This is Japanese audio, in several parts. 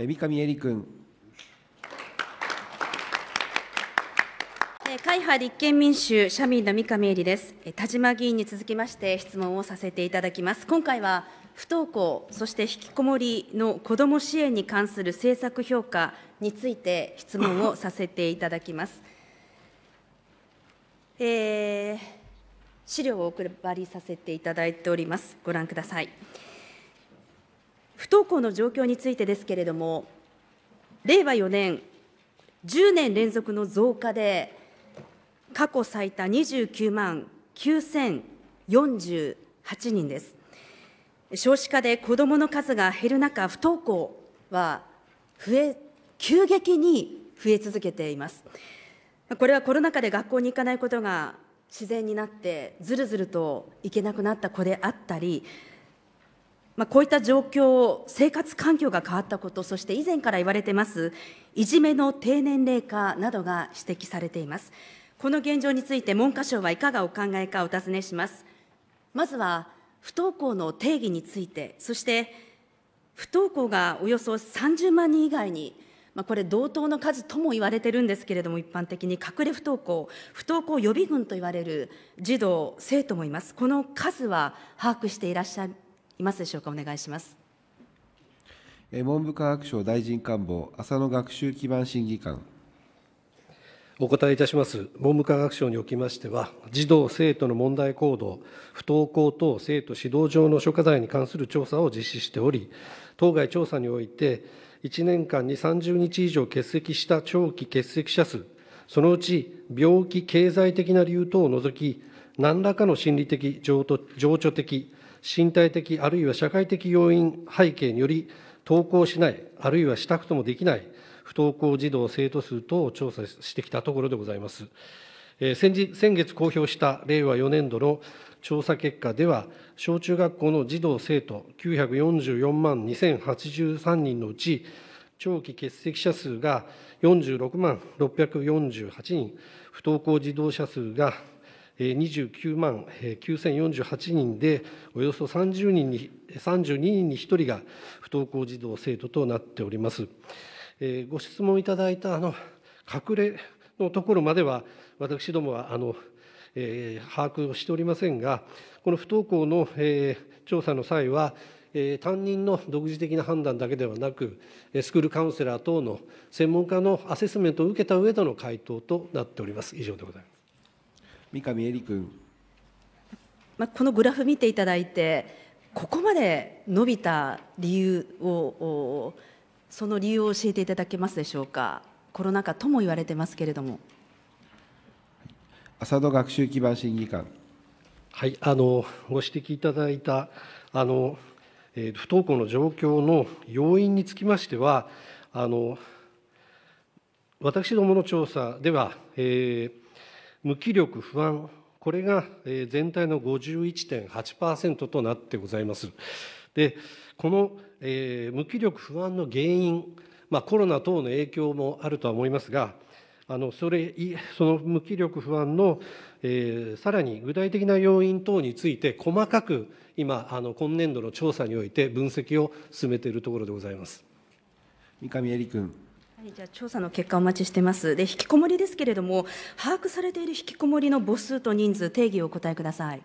三上恵里君。会派立憲民主社民の三上恵里です。田島議員に続きまして質問をさせていただきます。今回は不登校、そして引きこもりの子ども支援に関する政策評価について質問をさせていただきます。えー、資料をお配りさせていただいております。ご覧ください。不登校の状況についてですけれども、令和4年、10年連続の増加で、過去最多29万9048人です。少子化で子どもの数が減る中、不登校は増え、急激に増え続けています。これはコロナ禍で学校に行かないことが自然になって、ずるずると行けなくなった子であったり、まあ、こういった状況、生活環境が変わったこと、そして以前から言われてます、いじめの低年齢化などが指摘されています。この現状について、文科省はいかがお考えかお尋ねします。まずは、不登校の定義について、そして不登校がおよそ30万人以外に、まあ、これ、同等の数とも言われてるんですけれども、一般的に隠れ不登校、不登校予備軍と言われる児童、生徒もいます。この数は把握していらっしゃいいますでしょうか、お願いします。文部科学省大臣官房浅野学習基盤審議官。お答えいたします文部科学省におきましては、児童・生徒の問題行動、不登校等生徒指導上の諸課題に関する調査を実施しており、当該調査において、1年間に30日以上欠席した長期欠席者数、そのうち病気、経済的な理由等を除き、何らかの心理的、情緒的、身体的あるいは社会的要因背景により登校しないあるいはしたくともできない不登校児童生徒数等を調査してきたところでございます。えー、先日先月公表した令和4年度の調査結果では、小中学校の児童・生徒944万2083人のうち、長期欠席者数が46万648人、不登校児童者数が29万9048人で、およそ30人に32人に1人が不登校児童・生徒となっております。ご質問いただいたあの隠れのところまでは、私どもはあの、えー、把握をしておりませんが、この不登校の、えー、調査の際は、えー、担任の独自的な判断だけではなく、スクールカウンセラー等の専門家のアセスメントを受けた上での回答となっております。以上でございます。三上恵里君。まあ、このグラフ見ていただいて、ここまで伸びた理由を、その理由を教えていただけますでしょうか。コロナ禍とも言われてますけれども。浅野学習基盤審議官。はい、あのご指摘いただいたあの、えー、不登校の状況の要因につきましては、あの私どもの調査では、えー無気力不安これが全体の51.8%となってございます。でこの、えー、無気力不安の原因、まあ、コロナ等の影響もあるとは思いますがあのそれその無気力不安の、えー、さらに具体的な要因等について細かく今あの今年度の調査において分析を進めているところでございます。三上恵里君はい、じゃあ調査の結果お待ちしてます。で、引きこもりですけれども、把握されている引きこもりの母数と人数、定義をお答えください。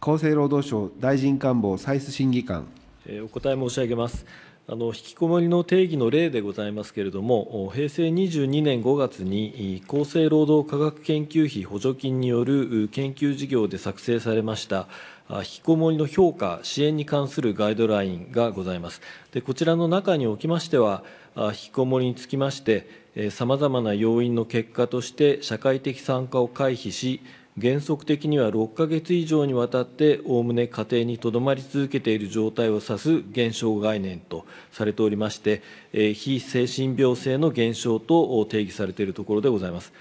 厚生労働省大臣官房歳出審議官。えお答え申し上げます。あの引きこもりの定義の例でございますけれども、平成22年5月に厚生労働科学研究費補助金による研究事業で作成されました引きこもりの評価、支援に関するガイドラインがございます。でこちらの中におきましては、引きこもりにつきまして、さまざまな要因の結果として社会的参加を回避し、原則的には6ヶ月以上にわたって、おおむね家庭にとどまり続けている状態を指す現象概念とされておりまして、非精神病性の減少と定義されているところでございます。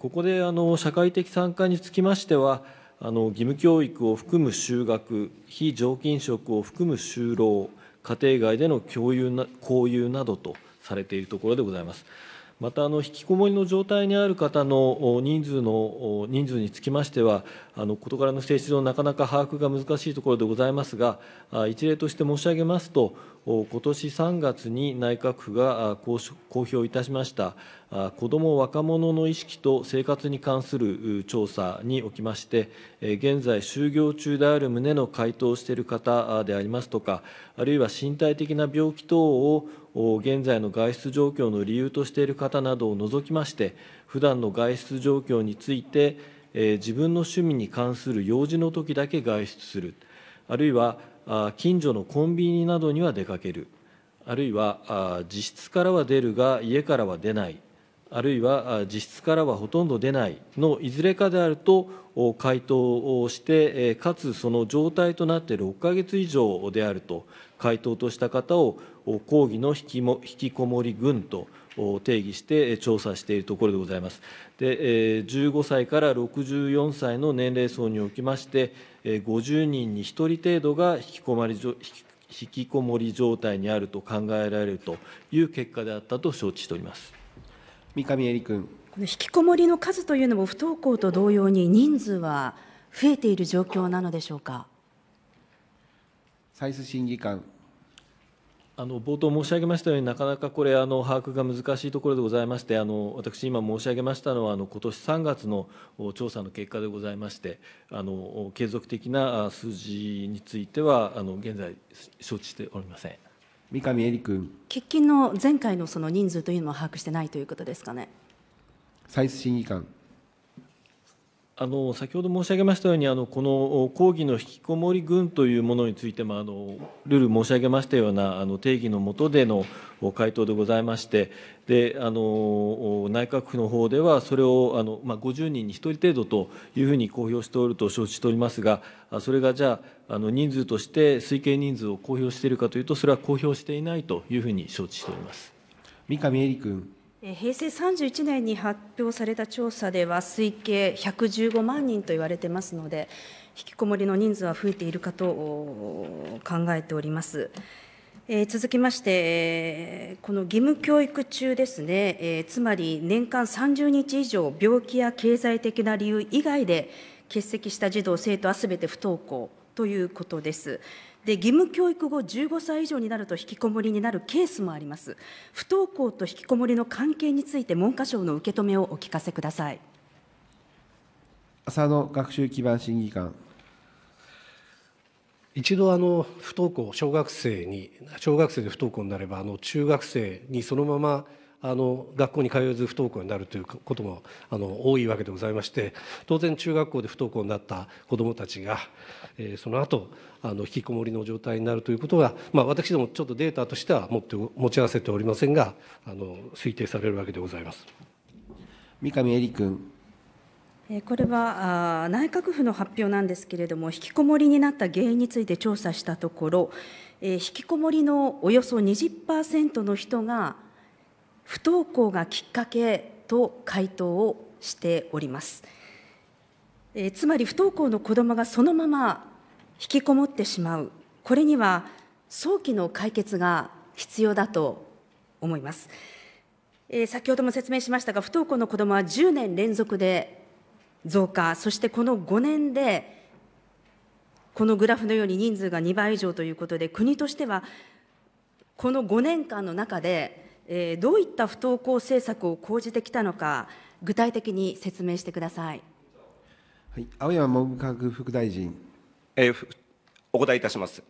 ここであの社会的参加につきましては、あの義務教育を含む就学、非常勤職を含む就労、家庭外での共有な交友などとされているところでございます。またあの引きこもりの状態にある方の人数の人数につきましては、あの事柄の性質のなかなか把握が難しいところでございますが、一例として申し上げますと、今年3月に内閣府が公表いたしました子ども・若者の意識と生活に関する調査におきまして、現在、就業中である旨の回答をしている方でありますとか、あるいは身体的な病気等を現在の外出状況の理由としている方などを除きまして、普段の外出状況について、自分の趣味に関する用事のときだけ外出する、あるいは近所のコンビニなどには出かける、あるいは自室からは出るが家からは出ない、あるいは自室からはほとんど出ないのいずれかであると回答をして、かつその状態となって6か月以上であると回答とした方を抗議の引きも引きこもり群と定義して調査しているところでございます。で15歳から64歳の年齢層におきまして、50人に1人程度が引きこもり引きこもり状態にあると考えられるという結果であったと承知しております三上恵里君。引きこもりの数というのも不登校と同様に人数は増えている状況なのでしょうか。歳出審議官。あの冒頭申し上げましたように、なかなかこれ、あの把握が難しいところでございまして、あの私、今申し上げましたのは、あの今年3月の調査の結果でございまして、あの継続的な数字については、あの現在、承知しておりません三上恵里君。喫緊の前回のその人数というのも把握してないということですかね。歳出審議官。あの先ほど申し上げましたようにあのこの抗議の引きこもり群というものについてもあのルール申し上げましたようなあの定義の下での回答でございましてであの内閣府の方ではそれをあの、まあ、50人に1人程度というふうに公表しておると承知しておりますがそれがじゃああの人数として推計人数を公表しているかというとそれは公表していないというふうに承知しております。三上恵理君平成31年に発表された調査では、推計115万人と言われてますので、引きこもりの人数は増えているかと考えております。え続きまして、この義務教育中ですね、えつまり年間30日以上、病気や経済的な理由以外で欠席した児童・生徒はすべて不登校ということです。で義務教育後15歳以上になると引きこもりになるケースもあります不登校と引きこもりの関係について文科省の受け止めをお聞かせください浅野学習基盤審議官一度あの不登校小学生に小学生で不登校になればあの中学生にそのままあの学校に通えず不登校になるということもあの多いわけでございまして当然中学校で不登校になった子どもたちが、えー、その後あの引きこもりの状態になるということが、まあ、私どもちょっとデータとしては持って持ち合わせておりませんがあの推定されるわけでございます。三上恵里君これは内閣府の発表なんですけれども、引きこもりになった原因について調査したところ、引きこもりのおよそ20%の人が不登校がきっかけと回答をしております。えつまり不登校の子どもがそのまま引きこもってしまう、これには早期の解決が必要だと思います。え先ほども説明しましたが、不登校の子どもは10年連続で増加、そしてこの5年で、このグラフのように人数が2倍以上ということで、国としては、この5年間の中で、どういった不登校政策を講じてきたのか、具体的に説明してください。はい、青山文部科学副大臣、えー、お答えいたします。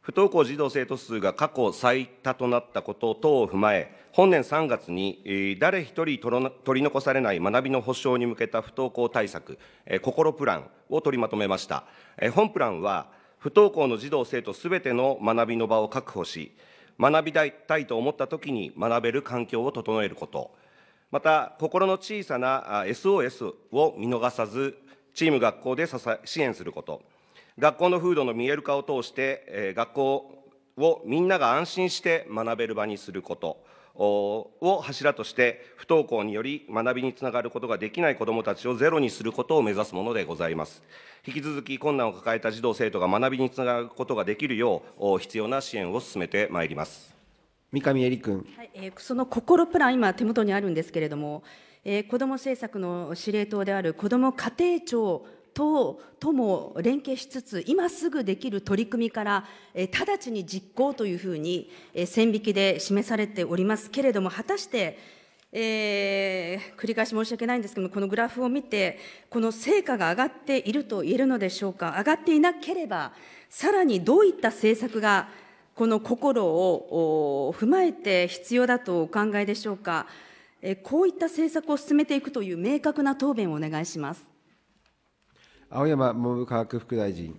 不登校児童生徒数が過去最多となったこと等を踏まえ、本年3月に誰一人取り残されない学びの保障に向けた不登校対策、心プランを取りまとめました。本プランは、不登校の児童・生徒すべての学びの場を確保し、学びたいと思ったときに学べる環境を整えること、また、心の小さな SOS を見逃さず、チーム学校で支援すること、学校の風土の見える化を通して、学校をみんなが安心して学べる場にすること、を柱として不登校により学びにつながることができない子どもたちをゼロにすることを目指すものでございます引き続き困難を抱えた児童生徒が学びにつながることができるよう必要な支援を進めてまいります三上恵里君、はいえー、その心プラン今手元にあるんですけれども、えー、子ども政策の司令塔である子ども家庭庁ととも連携しつつ今すぐできる取り組みから、えー、直ちに実行というふうに、えー、線引きで示されておりますけれども果たして、えー、繰り返し申し訳ないんですけどもこのグラフを見てこの成果が上がっていると言えるのでしょうか上がっていなければさらにどういった政策がこの心を踏まえて必要だとお考えでしょうか。こういった政策を進めていくという明確な答弁をお願いします。青山文部科学副大臣。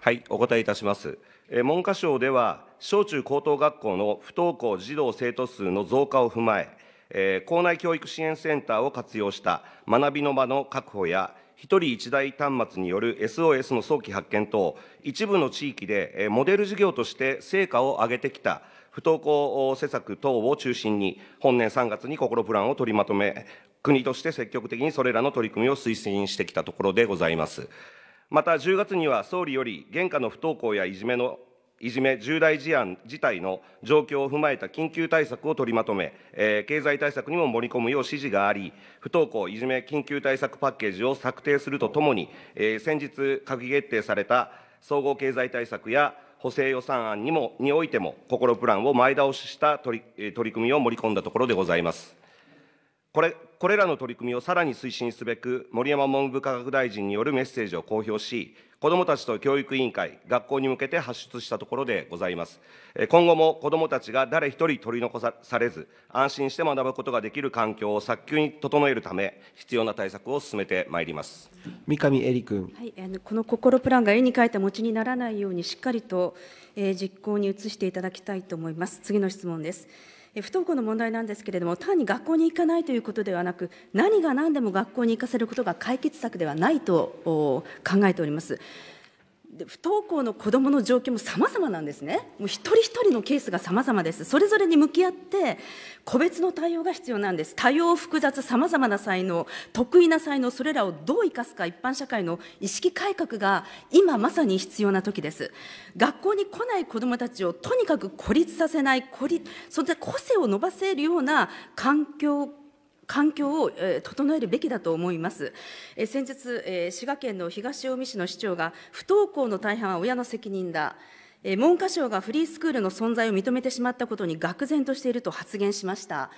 はい、お答えいたします。文科省では、小中高等学校の不登校児童生徒数の増加を踏まえ、えー、校内教育支援センターを活用した学びの場の確保や、1人1台端末による SOS の早期発見等、一部の地域でモデル事業として成果を上げてきた不登校施策等を中心に、本年3月に心プランを取りまとめ、国として積極的にそれらの取り組みを推進してきたところでございます。また10月には総理より、現下の不登校やいじめのいじめ重大事案自体の状況を踏まえた緊急対策を取りまとめ、えー、経済対策にも盛り込むよう指示があり、不登校いじめ緊急対策パッケージを策定するとともに、えー、先日閣議決定された総合経済対策や補正予算案にもにおいても、心プランを前倒しした取り取り組みを盛り込んだところでございます。これこれらの取り組みをさらに推進すべく、森山文部科学大臣によるメッセージを公表し、子どもたちと教育委員会、学校に向けて発出したところでございます。今後も子どもたちが誰一人取り残されず、安心して学ぶことができる環境を早急に整えるため、必要な対策を進めてまいります三上恵里君、はい、あのこの心プランが絵に描いた餅にならないように、しっかりと、えー、実行に移していただきたいと思います。次の質問です。不登校の問題なんですけれども、単に学校に行かないということではなく、何が何でも学校に行かせることが解決策ではないと考えております。で不登校の子どもの状況も様々なんですね、もう一人一人のケースが様々です、それぞれに向き合って、個別の対応が必要なんです、多様、複雑、さまざまな才能、得意な才能、それらをどう生かすか、一般社会の意識改革が今まさに必要な時です、学校に来ない子どもたちをとにかく孤立させない、孤立そして個性を伸ばせるような環境環境を、え整えるべきだと思います。え先日、え滋賀県の東近江市の市長が、不登校の大半は親の責任だ。文科省がフリースクールの存在を認めてしまったことに愕然としていると発言しました。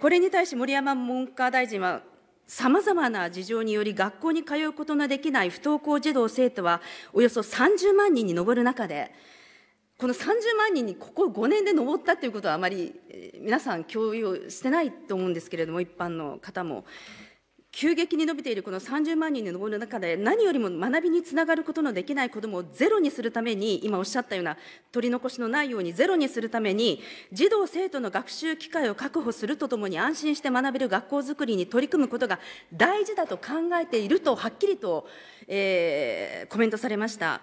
これに対し森山文科大臣は、さまざまな事情により学校に通うことのできない不登校児童・生徒はおよそ30万人に上る中で、この30万人にここ5年で上ったということはあまり皆さん共有してないと思うんですけれども一般の方も急激に伸びているこの30万人に上る中で何よりも学びにつながることのできない子どもをゼロにするために今おっしゃったような取り残しのないようにゼロにするために児童生徒の学習機会を確保するとともに安心して学べる学校づくりに取り組むことが大事だと考えているとはっきりと、えー、コメントされました。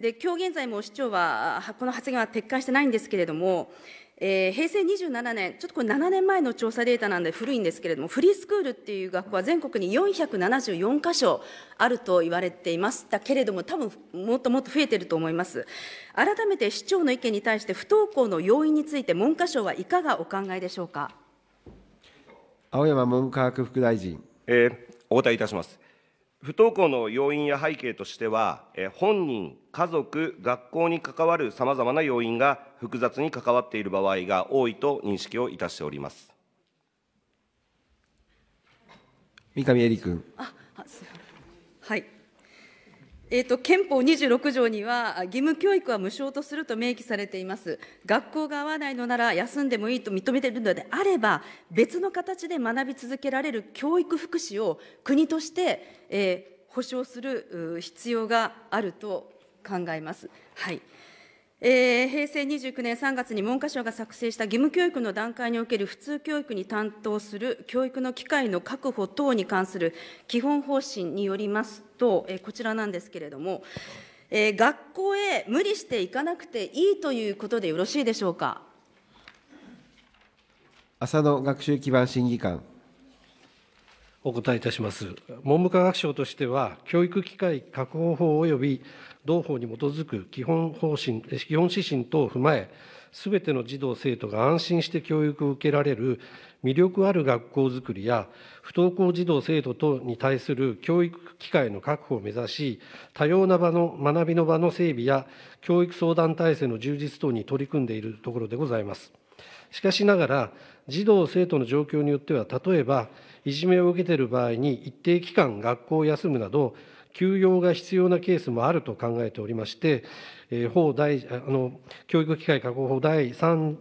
で今日現在も市長は、この発言は撤回してないんですけれども、えー、平成27年、ちょっとこれ7年前の調査データなんで古いんですけれども、フリースクールっていう学校は全国に474箇所あると言われていましたけれども、多分もっともっと増えてると思います。改めて市長の意見に対して、不登校の要因について、文科省はいかがお考えでしょうか。青山文科学副大臣。えー、お答えいたします。不登校の要因や背景としては、本人、家族、学校に関わるさまざまな要因が複雑に関わっている場合が多いと認識をいたしております三上恵里君。あはいえーと、憲法26条には、義務教育は無償とすると明記されています、学校が合わないのなら休んでもいいと認めているのであれば、別の形で学び続けられる教育福祉を国として、えー、保障する必要があると考えます。はいえー、平成29年3月に文科省が作成した義務教育の段階における普通教育に担当する教育の機会の確保等に関する基本方針によりますと、えー、こちらなんですけれども、えー、学校へ無理して行かなくていいということでよろしいでしょうか。浅野学習基盤審議官。お答えいたします。文部科学省としては、教育機会確保法及び同法に基づく基本方針、基本指針等を踏まえ、すべての児童・生徒が安心して教育を受けられる魅力ある学校づくりや、不登校児童・生徒等に対する教育機会の確保を目指し、多様な場の学びの場の整備や、教育相談体制の充実等に取り組んでいるところでございます。しかしながら、児童・生徒の状況によっては、例えば、いじめを受けている場合に一定期間学校を休むなど、休養が必要なケースもあると考えておりまして、法第あの教育機会確保法第 ,3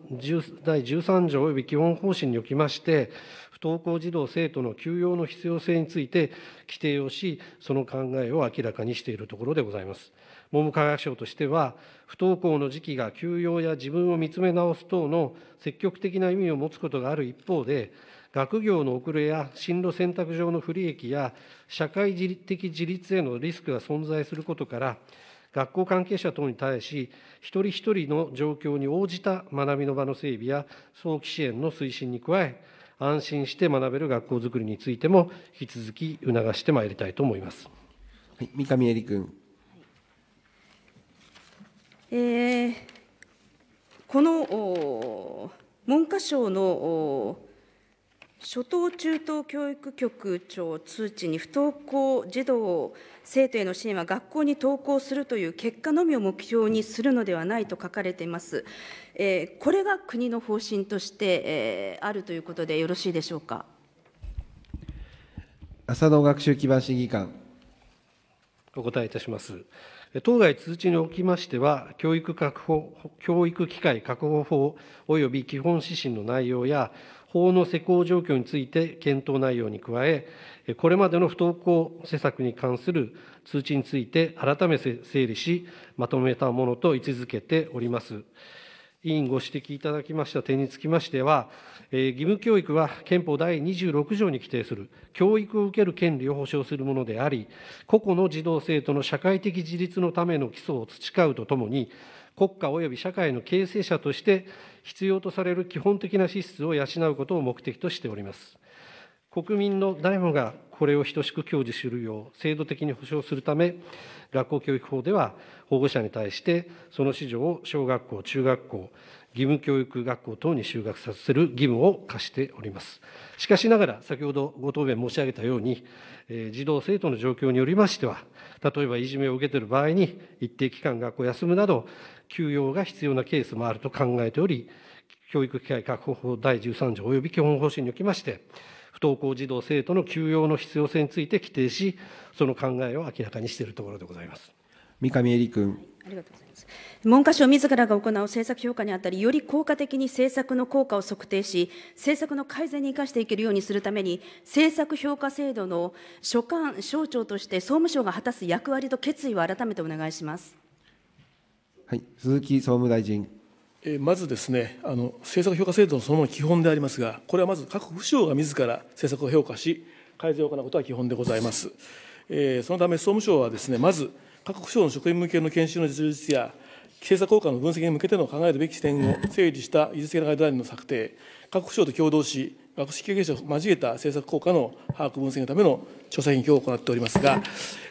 第13条及び基本方針におきまして、不登校児童・生徒の休養の必要性について規定をし、その考えを明らかにしているところでございます。文部科学省としては、不登校の時期が休養や自分を見つめ直す等の積極的な意味を持つことがある一方で、学業の遅れや進路選択上の不利益や、社会的自立へのリスクが存在することから、学校関係者等に対し、一人一人の状況に応じた学びの場の整備や、早期支援の推進に加え、安心して学べる学校づくりについても、引き続き促してまいりたいと思います。はい、三上恵里君。えー、この文科省の初等中等教育局長通知に不登校児童生徒への支援は学校に登校するという結果のみを目標にするのではないと書かれています、えー、これが国の方針として、えー、あるということでよろしいでしょうか浅野学習基盤審議官お答えいたします当該通知におきましては、教育確保教育機会確保法及び基本指針の内容や、法の施行状況について検討内容に加え、これまでの不登校施策に関する通知について改めて整理し、まとめたものと位置づけております。委員ご指摘いただきました点につきましては、えー、義務教育は憲法第26条に規定する教育を受ける権利を保障するものであり、個々の児童生徒の社会的自立のための基礎を培うとともに、国家及び社会の形成者として必要とされる基本的な資質を養うことを目的としております。国民の誰もがこれを等しく享受するよう制度的に保障するため、学校教育法では保護者に対して、その子女を小学校、中学校、義務教育学校等に就学させる義務を課しております。しかしながら、先ほどご答弁申し上げたように、児童・生徒の状況によりましては、例えばいじめを受けている場合に、一定期間学校を休むなど、休養が必要なケースもあると考えており、教育機会確保法第13条及び基本方針におきまして、不登校児童・生徒の休養の必要性について規定し、その考えを明らかにしているところでございます。三上恵里君、はい、ありがとうございます文科省自らが行う政策評価にあたり、より効果的に政策の効果を測定し、政策の改善に生かしていけるようにするために、政策評価制度の所管、省庁として総務省が果たす役割と決意を改めてお願いします。はい、鈴木総務大臣。まずですねあの、政策評価制度のそのもの基本でありますが、これはまず各府省が自ら政策を評価し、改善を行うことは基本でございます。えー、そのため、総務省はですね、まず、各省の職員向けの研修の充実や、経査効果の分析に向けての考えるべき視点を整理した技術的なガイドラインの策定、各省と共同し、学識経験者を交えた政策効果の把握分析のための調査研究を行っておりますが、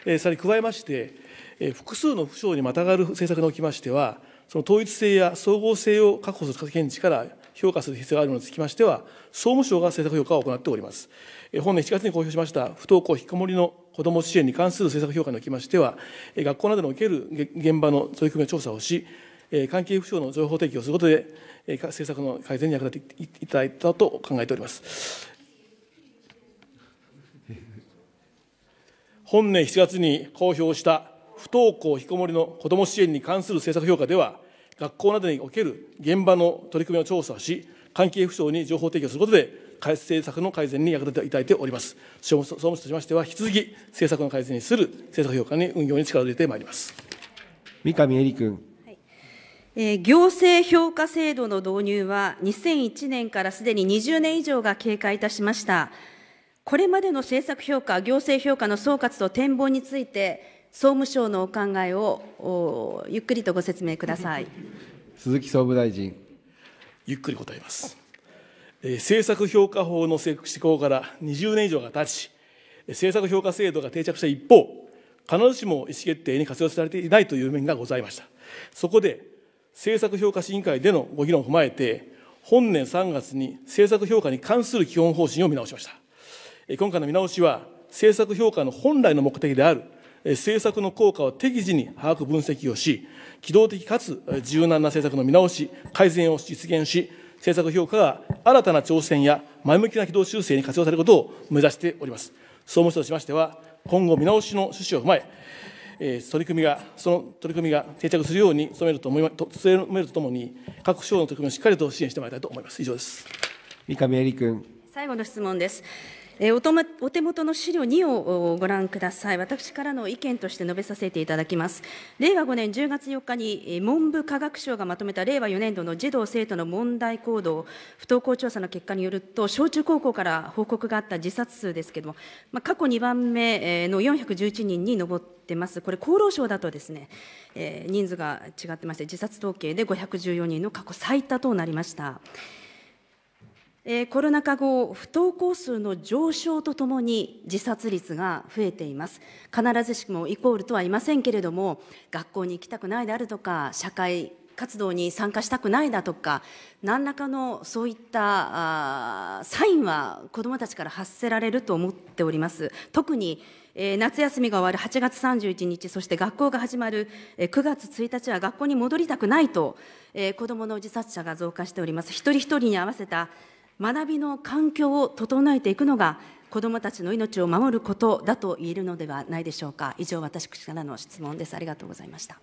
えー、さらに加えまして、えー、複数の府省にまたがる政策におきましては、その統一性や総合性を確保する見地から評価する必要があるのにつきましては、総務省が政策評価を行っております。えー、本年7月に公表しました、不登校引きこもりの子ども支援に関する政策評価におきましては、学校などにおける現場の取り組みを調査をし、関係府省の情報提供をすることで、政策の改善に役立てていただいたと考えております。本年7月に公表した不登校引きこもりの子ども支援に関する政策評価では、学校などにおける現場の取り組みを調査し、関係府省に情報提供することで、政策の改善に役立てていただいております。総務省としましては、引き続き政策の改善にする政策評価に運用に力を入れてまいります。三上恵里君。行政評価制度の導入は、2001年からすでに20年以上が経過いたしました。これまでの政策評価、行政評価の総括と展望について、総務省のお考えをゆっくりとご説明ください。鈴木総務大臣。ゆっくり答えます。政策評価法の施行から20年以上が経ち、政策評価制度が定着した一方、必ずしも意思決定に活用されていないという面がございました。そこで、政策評価審議会でのご議論を踏まえて、本年3月に政策評価に関する基本方針を見直しました。今回の見直しは、政策評価の本来の目的である政策の効果を適時に把握分析をし、機動的かつ柔軟な政策の見直し、改善を実現し、政策評価が新たな挑戦や前向きな軌道修正に活用されることを目指しております。総務省としましては、今後見直しの趣旨を踏まえ、え取り組みが、その取り組みが定着するように努めると思いと努めるとともに、各省の取り組みをしっかりと支援してまいりたいと思います。以上です。三上恵里君。最後の質問です。えおとお手元の資料2をご覧ください。私からの意見として述べさせていただきます。令和5年10月4日に文部科学省がまとめた令和4年度の児童・生徒の問題行動、不登校調査の結果によると、小中高校から報告があった自殺数ですけれども、まあ、過去2番目の411人に上ってます。これ、厚労省だとですね、えー、人数が違ってまして、自殺統計で514人の過去最多となりました。えー、コロナ禍後、不登校数の上昇とともに自殺率が増えています。必ずしもイコールとはいませんけれども、学校に行きたくないであるとか、社会活動に参加したくないだとか、何らかのそういったあサインは子どもたちから発せられると思っております。特にえ夏休みが終わる8月31日、そして学校が始まる、え9月1日は学校に戻りたくないと、え子どもの自殺者が増加しております。一人一人に合わせた学びの環境を整えていくのが子どもたちの命を守ることだと言えるのではないでしょうか以上私からの質問ですありがとうございました